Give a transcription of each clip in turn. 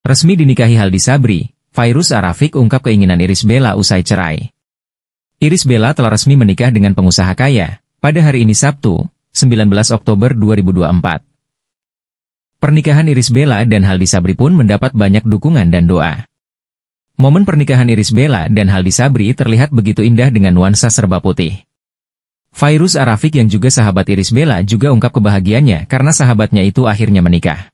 Resmi dinikahi Haldi Sabri, Virus Arafik ungkap keinginan Iris Bella usai cerai. Iris Bella telah resmi menikah dengan pengusaha kaya, pada hari ini Sabtu, 19 Oktober 2024. Pernikahan Iris Bella dan Haldi Sabri pun mendapat banyak dukungan dan doa. Momen pernikahan Iris Bella dan Haldi Sabri terlihat begitu indah dengan nuansa serba putih. Virus Arafik yang juga sahabat Iris Bella juga ungkap kebahagiaannya karena sahabatnya itu akhirnya menikah.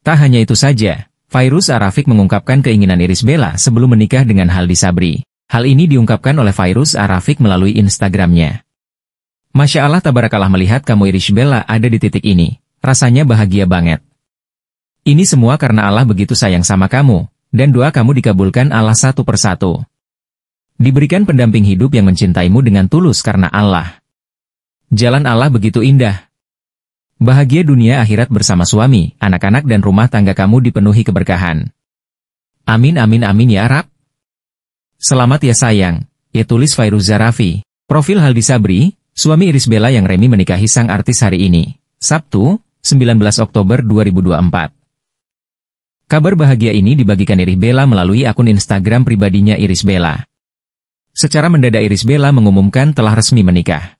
Tak hanya itu saja, Fairuz Arafik mengungkapkan keinginan Iris Bella sebelum menikah dengan Haldi Sabri. Hal ini diungkapkan oleh Fairuz Arafik melalui Instagramnya. Masya Allah tabarakalah melihat kamu Iris Bella ada di titik ini. Rasanya bahagia banget. Ini semua karena Allah begitu sayang sama kamu, dan doa kamu dikabulkan Allah satu persatu. Diberikan pendamping hidup yang mencintaimu dengan tulus karena Allah. Jalan Allah begitu indah, Bahagia dunia akhirat bersama suami, anak-anak dan rumah tangga kamu dipenuhi keberkahan. Amin amin amin ya Arab. Selamat ya sayang, ya tulis Fairuz Zarafi. Profil Haldi Sabri, suami Iris Bella yang Remi menikahi sang artis hari ini, Sabtu, 19 Oktober 2024. Kabar bahagia ini dibagikan Iris Bella melalui akun Instagram pribadinya Iris Bella. Secara mendadak Iris Bella mengumumkan telah resmi menikah.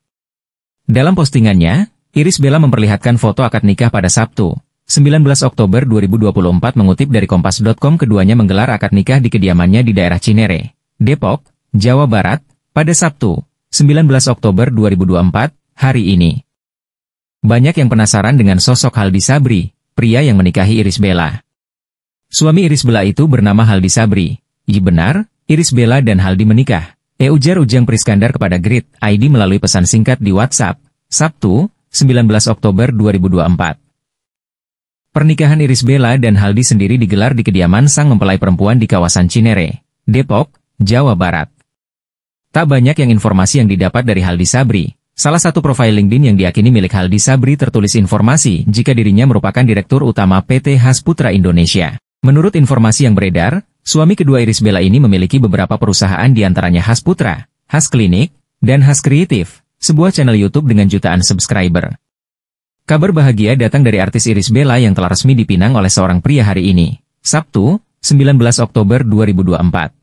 Dalam postingannya, Iris Bella memperlihatkan foto akad nikah pada Sabtu, 19 Oktober 2024 mengutip dari Kompas.com keduanya menggelar akad nikah di kediamannya di daerah Cinere, Depok, Jawa Barat, pada Sabtu, 19 Oktober 2024, hari ini. Banyak yang penasaran dengan sosok Haldi Sabri, pria yang menikahi Iris Bella. Suami Iris Bella itu bernama Haldi Sabri. I benar, Iris Bella dan Haldi menikah. E ujar Ujang Priskandar kepada Grid ID melalui pesan singkat di WhatsApp, Sabtu, 19 Oktober 2024. Pernikahan Iris Bella dan Haldi sendiri digelar di kediaman sang mempelai perempuan di kawasan Cinere, Depok, Jawa Barat. Tak banyak yang informasi yang didapat dari Haldi Sabri. Salah satu profil LinkedIn yang diakini milik Haldi Sabri tertulis informasi jika dirinya merupakan direktur utama PT Has Putra Indonesia. Menurut informasi yang beredar, suami kedua Iris Bella ini memiliki beberapa perusahaan diantaranya Putra, Has Klinik, dan Has Kreatif sebuah channel YouTube dengan jutaan subscriber. Kabar bahagia datang dari artis Iris Bella yang telah resmi dipinang oleh seorang pria hari ini, Sabtu, 19 Oktober 2024.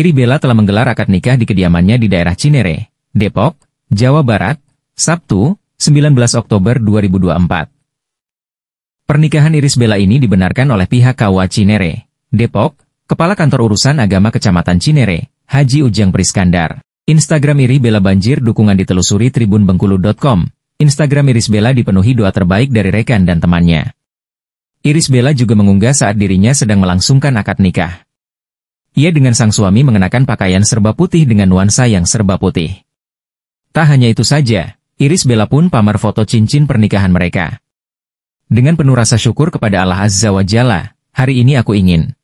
Iri Bella telah menggelar akad nikah di kediamannya di daerah Cinere, Depok, Jawa Barat, Sabtu, 19 Oktober 2024. Pernikahan Iris Bella ini dibenarkan oleh pihak Kawa Cinere, Depok, Kepala Kantor Urusan Agama Kecamatan Cinere, Haji Ujang Priskandar. Instagram Iri Bela banjir dukungan ditelusuri tribunbengkulu.com. Instagram Iris Bella dipenuhi doa terbaik dari rekan dan temannya. Iris Bella juga mengunggah saat dirinya sedang melangsungkan akad nikah. Ia dengan sang suami mengenakan pakaian serba putih dengan nuansa yang serba putih. Tak hanya itu saja, Iris Bella pun pamer foto cincin pernikahan mereka. Dengan penuh rasa syukur kepada Allah Azza wa Jalla, hari ini aku ingin